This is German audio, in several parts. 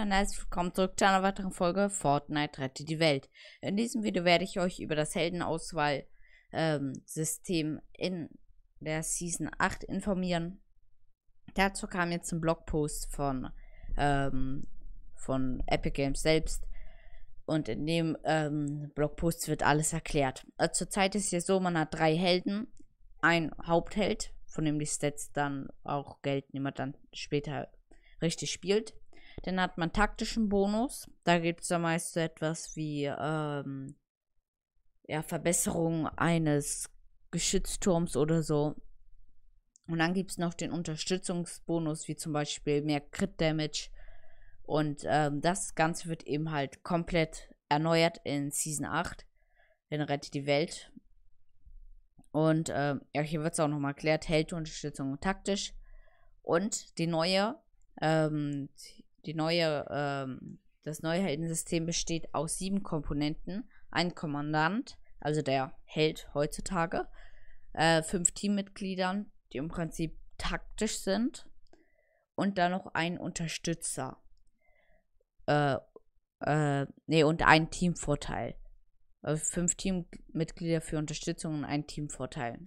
und herzlich willkommen zurück zu einer weiteren Folge Fortnite rette die Welt. In diesem Video werde ich euch über das Heldenauswahlsystem ähm, in der Season 8 informieren. Dazu kam jetzt ein Blogpost von, ähm, von Epic Games selbst und in dem ähm, Blogpost wird alles erklärt. Also Zurzeit ist es hier so, man hat drei Helden, ein Hauptheld, von dem die Stats dann auch gelten, die man dann später richtig spielt dann hat man taktischen Bonus. Da gibt es ja meist so etwas wie ähm, ja, Verbesserung eines Geschützturms oder so. Und dann gibt es noch den Unterstützungsbonus, wie zum Beispiel mehr Crit Damage. Und ähm, das Ganze wird eben halt komplett erneuert in Season 8. In rettet die Welt. Und äh, ja, hier wird es auch nochmal erklärt: Heldunterstützung taktisch. Und die neue ähm, die neue, ähm, das neue Heldensystem besteht aus sieben Komponenten. Ein Kommandant, also der Held heutzutage, äh, fünf Teammitgliedern, die im Prinzip taktisch sind und dann noch ein Unterstützer. Äh, äh, nee, und ein Teamvorteil. Also fünf Teammitglieder für Unterstützung und ein Teamvorteil.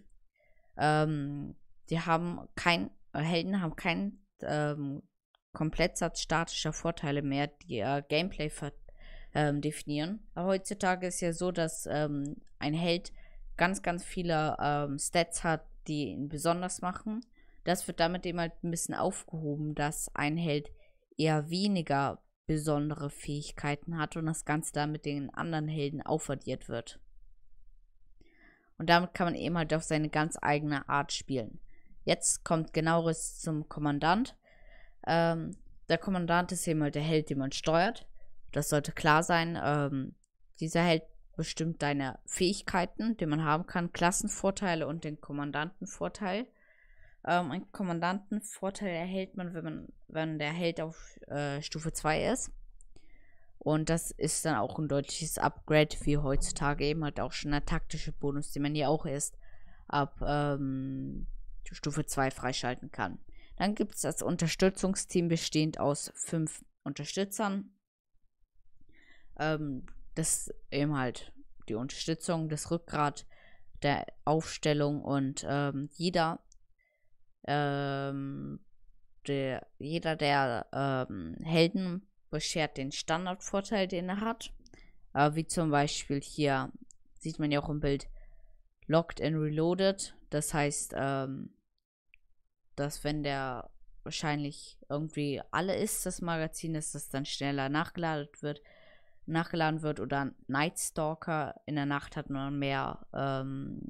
Ähm, die haben kein, Helden haben kein ähm, Komplettsatz statischer Vorteile mehr, die äh, Gameplay ähm, definieren. Aber heutzutage ist ja so, dass ähm, ein Held ganz, ganz viele ähm, Stats hat, die ihn besonders machen. Das wird damit eben halt ein bisschen aufgehoben, dass ein Held eher weniger besondere Fähigkeiten hat und das Ganze damit den anderen Helden aufaddiert wird. Und damit kann man eben halt auf seine ganz eigene Art spielen. Jetzt kommt genaueres zum Kommandant. Ähm, der Kommandant ist jemand, der Held, den man steuert. Das sollte klar sein. Ähm, dieser Held bestimmt deine Fähigkeiten, die man haben kann, Klassenvorteile und den Kommandantenvorteil. Ähm, einen Kommandantenvorteil erhält man, wenn, man, wenn der Held auf äh, Stufe 2 ist. Und das ist dann auch ein deutliches Upgrade, wie heutzutage eben halt auch schon der taktische Bonus, den man hier auch erst ab ähm, Stufe 2 freischalten kann. Dann gibt es das Unterstützungsteam bestehend aus fünf Unterstützern. Ähm, das eben halt die Unterstützung, das Rückgrat der Aufstellung und ähm, jeder, ähm, der, jeder der ähm, Helden beschert den Standardvorteil, den er hat. Äh, wie zum Beispiel hier sieht man ja auch im Bild Locked and Reloaded. Das heißt, ähm, dass wenn der wahrscheinlich irgendwie alle ist, das Magazin, dass das dann schneller nachgeladen wird, nachgeladen wird oder Nightstalker in der Nacht hat man mehr ähm,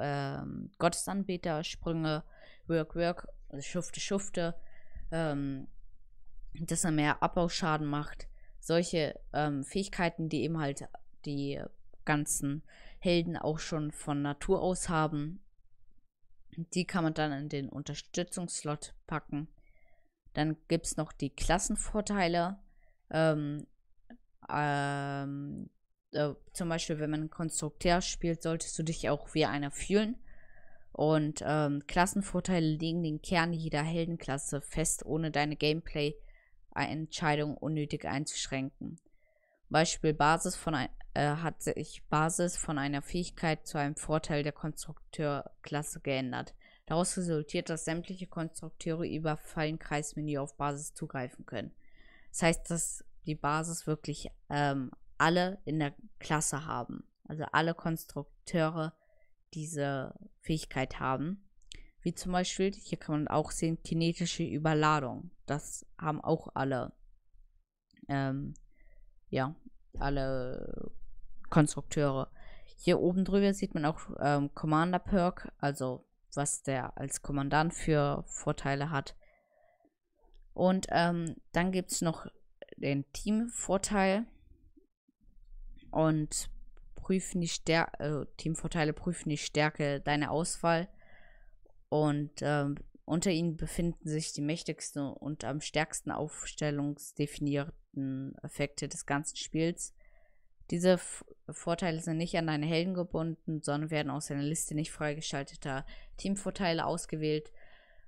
ähm, Gottesanbeter, Sprünge, Work, Work, Schufte, Schufte, ähm, dass er mehr Abbauschaden macht. Solche ähm, Fähigkeiten, die eben halt die ganzen Helden auch schon von Natur aus haben. Die kann man dann in den Unterstützungsslot packen. Dann gibt es noch die Klassenvorteile. Ähm, ähm, äh, zum Beispiel, wenn man Konstrukteur spielt, solltest du dich auch wie einer fühlen. Und ähm, Klassenvorteile legen den Kern jeder Heldenklasse fest, ohne deine Gameplay-Entscheidung unnötig einzuschränken. Beispiel Basis von ein, äh, hat sich Basis von einer Fähigkeit zu einem Vorteil der Konstrukteurklasse geändert. Daraus resultiert, dass sämtliche Konstrukteure über Fallenkreismenü auf Basis zugreifen können. Das heißt, dass die Basis wirklich ähm, alle in der Klasse haben. Also alle Konstrukteure diese Fähigkeit haben. Wie zum Beispiel, hier kann man auch sehen, kinetische Überladung. Das haben auch alle. Ähm, ja, alle Konstrukteure. Hier oben drüber sieht man auch ähm, Commander Perk, also was der als Kommandant für Vorteile hat. Und ähm, dann gibt es noch den Teamvorteil und prüfen die Stärke, äh, Teamvorteile prüfen die Stärke deiner Auswahl und ähm, unter ihnen befinden sich die mächtigsten und am stärksten aufstellungsdefinierten Effekte des ganzen Spiels. Diese Vorteile sind nicht an deine Helden gebunden, sondern werden aus einer Liste nicht freigeschalteter Teamvorteile ausgewählt.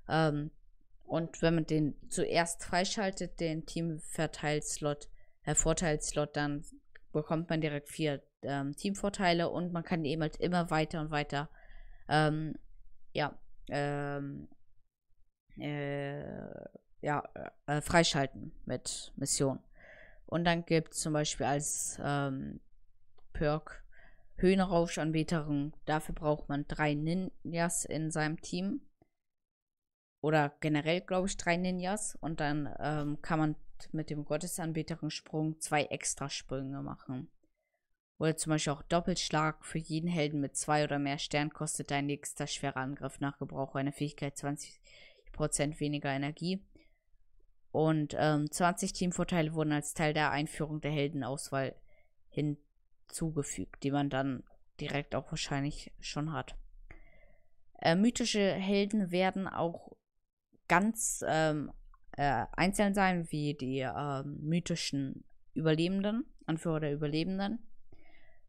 Ähm, und wenn man den zuerst freischaltet, den Teamverteilslot, äh, Vorteilslot, dann bekommt man direkt vier ähm, Teamvorteile und man kann eben halt immer weiter und weiter ähm, ja, ähm, äh, ja, äh, freischalten mit Missionen. Und dann gibt es zum Beispiel als ähm, Perk Höhenrauschanbeterin. Dafür braucht man drei Ninjas in seinem Team. Oder generell, glaube ich, drei Ninjas. Und dann ähm, kann man mit dem Gottesanbeterin-Sprung zwei extra Sprünge machen. Oder zum Beispiel auch Doppelschlag. Für jeden Helden mit zwei oder mehr Sternen kostet dein nächster schwerer Angriff nach Gebrauch einer Fähigkeit 20% weniger Energie. Und ähm, 20 Teamvorteile wurden als Teil der Einführung der Heldenauswahl hinzugefügt zugefügt, die man dann direkt auch wahrscheinlich schon hat. Äh, mythische Helden werden auch ganz ähm, äh, einzeln sein, wie die äh, mythischen Überlebenden, Anführer der Überlebenden,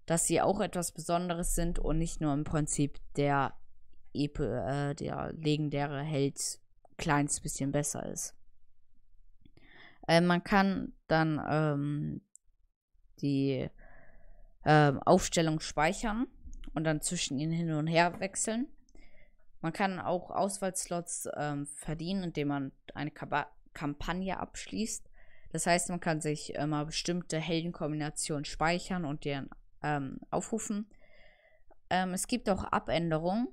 dass sie auch etwas Besonderes sind und nicht nur im Prinzip der, Epe, äh, der legendäre Held kleines bisschen besser ist. Äh, man kann dann ähm, die äh, Aufstellung speichern und dann zwischen ihnen hin und her wechseln. Man kann auch Auswahlslots ähm, verdienen, indem man eine Kaba Kampagne abschließt. Das heißt, man kann sich immer bestimmte Heldenkombinationen speichern und deren ähm, aufrufen. Ähm, es gibt auch Abänderungen.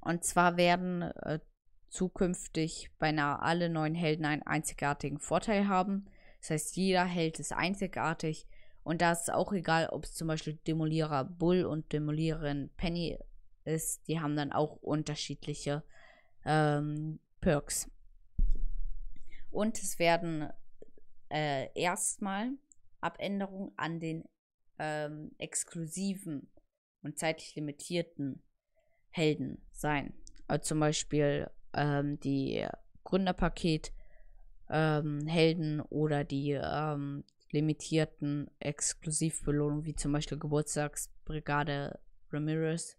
Und zwar werden äh, zukünftig beinahe alle neuen Helden einen einzigartigen Vorteil haben. Das heißt, jeder Held ist einzigartig und da ist es auch egal, ob es zum Beispiel Demolierer Bull und Demoliererin Penny ist. Die haben dann auch unterschiedliche ähm, Perks. Und es werden äh, erstmal Abänderungen an den ähm, exklusiven und zeitlich limitierten Helden sein. Also zum Beispiel ähm, die Gründerpaket ähm, Helden oder die ähm, limitierten Exklusivbelohnungen, wie zum Beispiel Geburtstagsbrigade Ramirez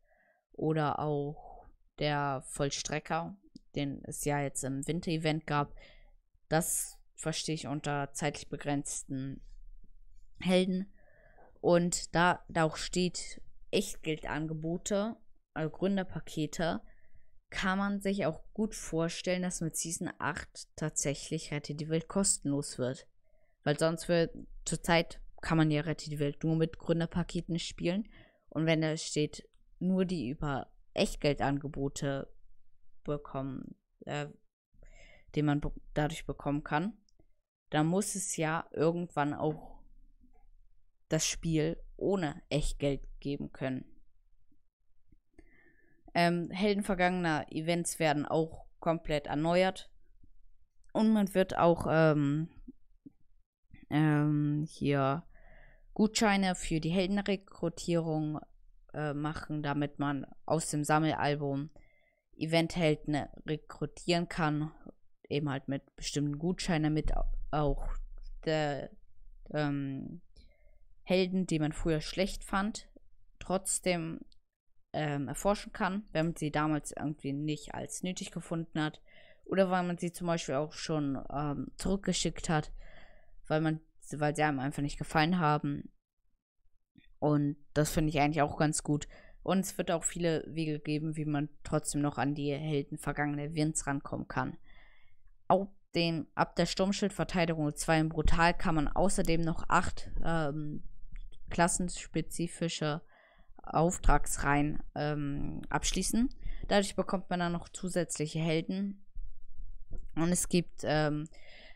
oder auch der Vollstrecker, den es ja jetzt im Winter-Event gab. Das verstehe ich unter zeitlich begrenzten Helden. Und da, da auch steht Echtgeldangebote, also Gründerpakete, kann man sich auch gut vorstellen, dass mit Season 8 tatsächlich Rette die Welt kostenlos wird. Weil sonst wird zurzeit kann man ja Rette die Welt nur mit Gründerpaketen spielen. Und wenn da steht, nur die über Echtgeldangebote bekommen, äh, den man be dadurch bekommen kann, dann muss es ja irgendwann auch das Spiel ohne Echtgeld geben können. Ähm, Helden vergangener Events werden auch komplett erneuert. Und man wird auch ähm, ähm, hier Gutscheine für die Heldenrekrutierung äh, machen, damit man aus dem Sammelalbum Eventhelden rekrutieren kann. Eben halt mit bestimmten Gutscheinen, damit auch der ähm, Helden, die man früher schlecht fand, trotzdem ähm, erforschen kann, wenn man sie damals irgendwie nicht als nötig gefunden hat. Oder weil man sie zum Beispiel auch schon ähm, zurückgeschickt hat weil man, weil sie einem einfach nicht gefallen haben. Und das finde ich eigentlich auch ganz gut. Und es wird auch viele Wege geben, wie man trotzdem noch an die Helden vergangener Winds rankommen kann. Auch den, ab der Sturmschildverteidigung 2 im Brutal kann man außerdem noch acht ähm, klassenspezifische Auftragsreihen ähm, abschließen. Dadurch bekommt man dann noch zusätzliche Helden. Und es gibt ähm,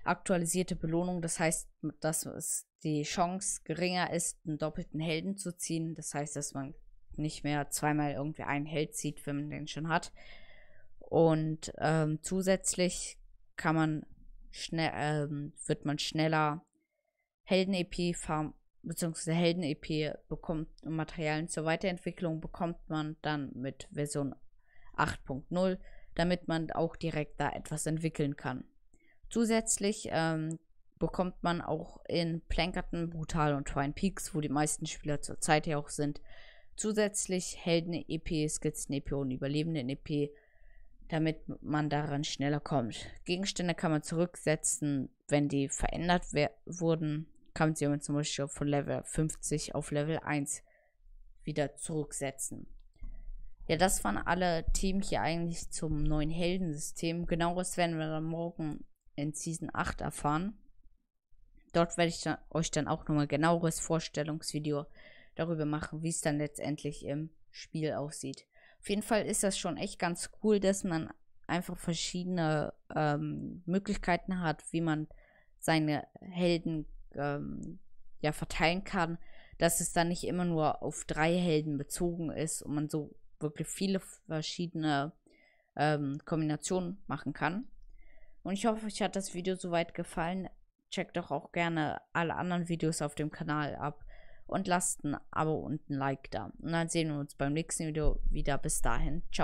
aktualisierte Belohnung. Das heißt, dass es die Chance geringer ist, einen doppelten Helden zu ziehen. Das heißt, dass man nicht mehr zweimal irgendwie einen Held zieht, wenn man den schon hat. Und ähm, zusätzlich kann man schnell, ähm, wird man schneller Helden-EP farm beziehungsweise Helden-EP bekommt und Materialien zur Weiterentwicklung bekommt man dann mit Version 8.0, damit man auch direkt da etwas entwickeln kann. Zusätzlich ähm, bekommt man auch in Plankerton, Brutal und Twine Peaks, wo die meisten Spieler zurzeit ja auch sind, zusätzlich Helden-EP, Skizzen-EP und Überlebenden-EP, damit man daran schneller kommt. Gegenstände kann man zurücksetzen, wenn die verändert wurden. Kann man sie aber zum Beispiel von Level 50 auf Level 1 wieder zurücksetzen. Ja, das waren alle Themen hier eigentlich zum neuen Heldensystem. Genaueres werden wir dann morgen in Season 8 erfahren. Dort werde ich dann, euch dann auch nochmal genaueres Vorstellungsvideo darüber machen, wie es dann letztendlich im Spiel aussieht. Auf jeden Fall ist das schon echt ganz cool, dass man einfach verschiedene ähm, Möglichkeiten hat, wie man seine Helden ähm, ja verteilen kann, dass es dann nicht immer nur auf drei Helden bezogen ist und man so wirklich viele verschiedene ähm, Kombinationen machen kann. Und ich hoffe, euch hat das Video soweit gefallen. Checkt doch auch gerne alle anderen Videos auf dem Kanal ab. Und lasst ein Abo und ein Like da. Und dann sehen wir uns beim nächsten Video wieder. Bis dahin. Ciao.